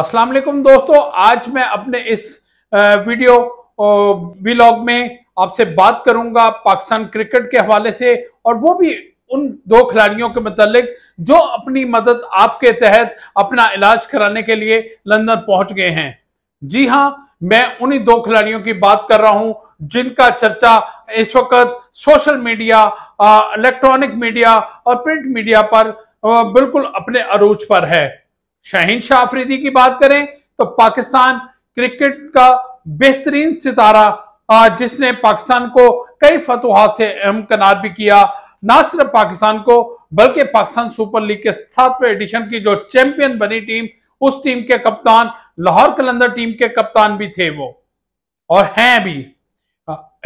अस्सलाम वालेकुम दोस्तों आज मैं अपने इस वीडियो व्लॉग में आपसे बात करूंगा पाकिस्तान क्रिकेट के हवाले से और वो भी उन दो खिलाड़ियों के मतलब जो अपनी मदद आपके तहत अपना इलाज कराने के लिए लंदन पहुंच गए हैं जी हाँ मैं उन्हीं दो खिलाड़ियों की बात कर रहा हूं जिनका चर्चा इस वक्त सोशल मीडिया इलेक्ट्रॉनिक मीडिया और प्रिंट मीडिया पर बिल्कुल अपने अरूज पर है शाहीन शाह अफरीदी की बात करें तो पाकिस्तान क्रिकेट का बेहतरीन सितारा जिसने पाकिस्तान को कई फतवाहा से अहमकनार भी किया ना सिर्फ पाकिस्तान को बल्कि पाकिस्तान सुपर लीग के सातवें एडिशन की जो चैंपियन बनी टीम उस टीम के कप्तान लाहौर कलंदर टीम के कप्तान भी थे वो और हैं भी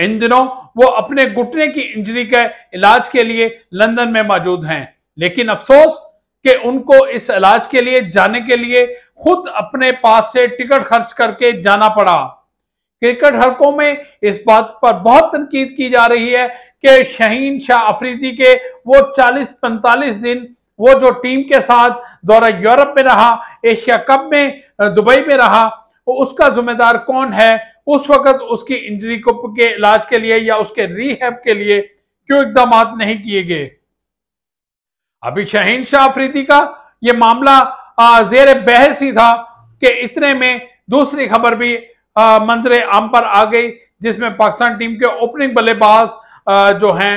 इन दिनों वो अपने घुटने की इंजरी के इलाज के लिए लंदन में मौजूद हैं लेकिन अफसोस कि उनको इस इलाज के लिए जाने के लिए खुद अपने पास से टिकट खर्च करके जाना पड़ा क्रिकेट हलकों में इस बात पर बहुत तनकीद की जा रही है कि शहीन शाह अफरीदी के वो 40-45 दिन वो जो टीम के साथ दौरा यूरोप में रहा एशिया कप में दुबई में रहा उसका जिम्मेदार कौन है उस वक्त उसकी इंजरी को के इलाज के लिए या उसके रीहैब के लिए क्यों इकदाम नहीं किए गए अभी शहीन शाह अफरीदी का ये मामला जेर बहस ही था कि इतने में दूसरी खबर भी मंजर आम पर आ गई जिसमें पाकिस्तान टीम के ओपनिंग बल्लेबाज जो हैं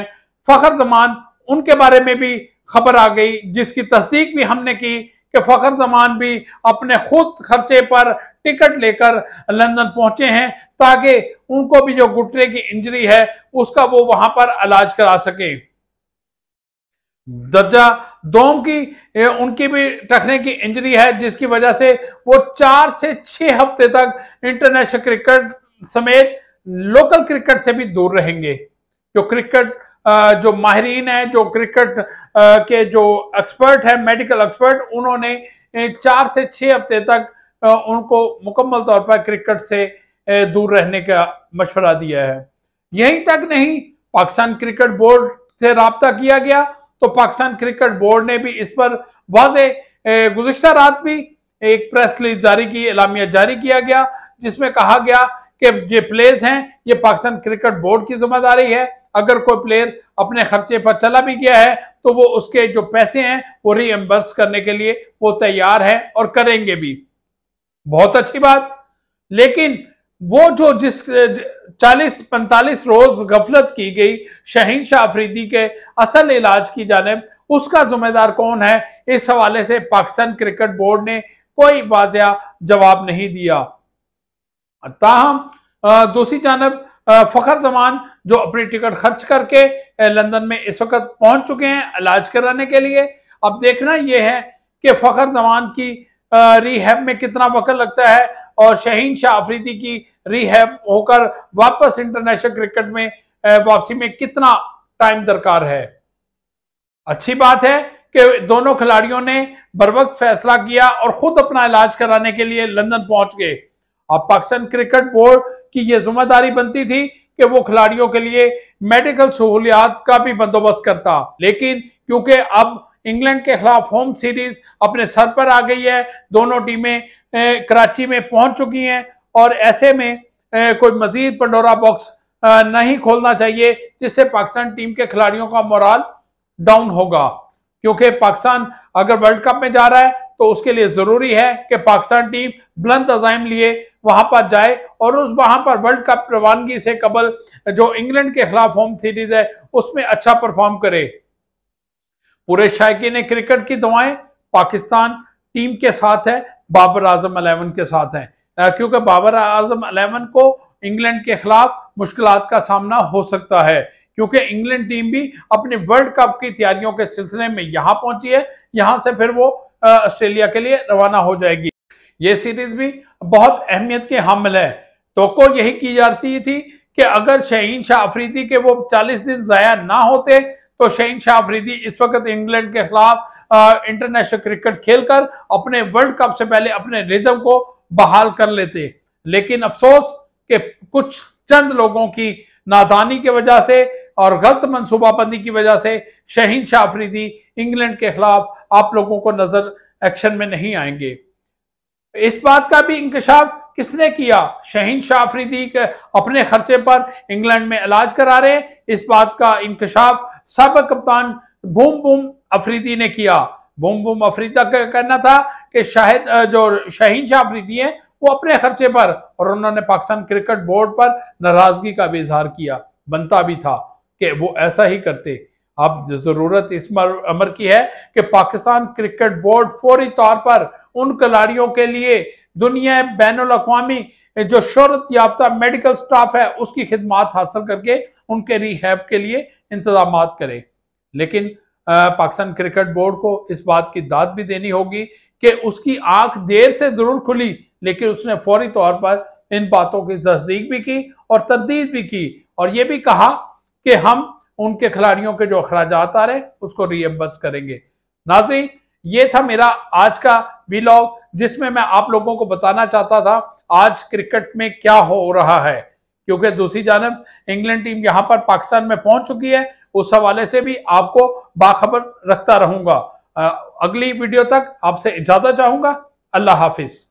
फखर जमान उनके बारे में भी खबर आ गई जिसकी तस्दीक भी हमने की कि फखर जमान भी अपने खुद खर्चे पर टिकट लेकर लंदन पहुंचे हैं ताकि उनको भी जो घुटने की इंजरी है उसका वो वहां पर इलाज करा सके दर्जा दोम की उनकी भी टखने की इंजरी है जिसकी वजह से वो चार से छह हफ्ते तक इंटरनेशनल क्रिकेट समेत लोकल क्रिकेट से भी दूर रहेंगे जो क्रिकेट जो माहरीन है जो क्रिकेट के जो एक्सपर्ट है मेडिकल एक्सपर्ट उन्होंने चार से छह हफ्ते तक उनको मुकम्मल तौर पर क्रिकेट से दूर रहने का मशवरा दिया है यहीं तक नहीं पाकिस्तान क्रिकेट बोर्ड से रबता किया गया तो पाकिस्तान क्रिकेट बोर्ड ने भी इस पर वाज गुजशत रात भी एक प्रेस रिलीज जारी की इलामिया जारी किया गया जिसमें कहा गया कि ये प्लेयर्स हैं ये पाकिस्तान क्रिकेट बोर्ड की जिम्मेदारी है अगर कोई प्लेयर अपने खर्चे पर चला भी गया है तो वो उसके जो पैसे हैं वो रीएम्बर्स करने के लिए वो तैयार है और करेंगे भी बहुत अच्छी बात लेकिन वो जो जिस चालीस पैंतालीस रोज गफलत की गई शहीन शाह अफरीदी के असल इलाज की जाने उसका जिम्मेदार कौन है इस हवाले से पाकिस्तान क्रिकेट बोर्ड ने कोई वाजिया जवाब नहीं दिया ताहम दूसरी जानब फखर जमान जो अपनी टिकट खर्च करके लंदन में इस वक्त पहुंच चुके हैं इलाज कराने के लिए अब देखना यह है कि फखर जमान की रीहैब में कितना वक्त लगता है और शहीन शाह आफरीदी की रिहैब होकर वापस इंटरनेशनल क्रिकेट में वापसी में कितना टाइम दरकार है अच्छी बात है कि दोनों खिलाड़ियों ने बरवक्त फैसला किया और खुद अपना इलाज कराने के लिए लंदन पहुंच गए अब पाकिस्तान क्रिकेट बोर्ड की यह जिम्मेदारी बनती थी कि वो खिलाड़ियों के लिए मेडिकल सहूलियात का भी बंदोबस्त करता लेकिन क्योंकि अब इंग्लैंड के खिलाफ होम सीरीज अपने सर पर आ गई है दोनों टीमें कराची में पहुंच चुकी हैं और ऐसे में कोई मजीद पंडोरा बॉक्स नहीं खोलना चाहिए जिससे पाकिस्तान टीम के खिलाड़ियों का मोराल डाउन होगा क्योंकि पाकिस्तान अगर वर्ल्ड कप में जा रहा है तो उसके लिए जरूरी है कि पाकिस्तान टीम बुलंद अजाइम लिए वहां पर जाए और उस वहां पर वर्ल्ड कप रवानगी से कबल जो इंग्लैंड के खिलाफ होम सीरीज है उसमें अच्छा परफॉर्म करे पूरे शायक ने क्रिकेट की दुआएं पाकिस्तान टीम के साथ है बाबर आजम अलेवन के साथ है क्योंकि बाबर आजम अलेवन को इंग्लैंड के खिलाफ मुश्किल का सामना हो सकता है क्योंकि इंग्लैंड टीम भी अपने वर्ल्ड कप की तैयारियों के सिलसिले में यहां पहुंची है यहां से फिर वो ऑस्ट्रेलिया के लिए रवाना हो जाएगी ये सीरीज भी बहुत अहमियत के हामिल है तो को यही की जाती थी कि अगर शहीन शाह अफरीदी के वो 40 दिन जाया ना होते तो शहीन शाह अफरीदी इस वक्त इंग्लैंड के खिलाफ इंटरनेशनल क्रिकेट खेलकर अपने वर्ल्ड कप से पहले अपने रिदम को बहाल कर लेते लेकिन अफसोस के कुछ चंद लोगों की नादानी की वजह से और गलत मनसूबाबंदी की वजह से शहीन शाह अफरीदी इंग्लैंड के खिलाफ आप लोगों को नजर एक्शन में नहीं आएंगे इस बात का भी इंकशाफ किसने किया शहीन शाह अफरीदी अपने खर्चे पर इंग्लैंड में इलाज करा रहे इस बात का इंकशाफ सबक कप्तान बूम बूम अफरीदी ने किया बूम बूम अफरीदा का कहना था कि शाहिद जो शहीन शाह अफरीदी हैं वो अपने खर्चे पर और उन्होंने पाकिस्तान क्रिकेट बोर्ड पर नाराजगी का भी इजहार किया बनता भी था कि वो ऐसा ही करते अब ज़रूरत इस अमर की है कि पाकिस्तान क्रिकेट बोर्ड फौरी तौर पर उन खिलाड़ियों के लिए दुनिया बैन अवी जो शहरत याफ्ता मेडिकल स्टाफ है उसकी खिदमत हासिल करके उनके रिहैब के लिए इंतजाम करे लेकिन पाकिस्तान क्रिकेट बोर्ड को इस बात की दाद भी देनी होगी कि उसकी आंख देर से जरूर खुली लेकिन उसने फौरी तौर पर इन बातों की तस्दीक भी की और तरदीद भी की और ये भी कहा कि हम उनके खिलाड़ियों के जो अखराज आ रहे उसको रीएम्बर्स करेंगे नाजी ये था मेरा आज का वीलॉग जिसमें मैं आप लोगों को बताना चाहता था आज क्रिकेट में क्या हो रहा है क्योंकि दूसरी जानब इंग्लैंड टीम यहां पर पाकिस्तान में पहुंच चुकी है उस हवाले से भी आपको बाखबर रखता रहूंगा अगली वीडियो तक आपसे इजाजत चाहूंगा अल्लाह हाफिज़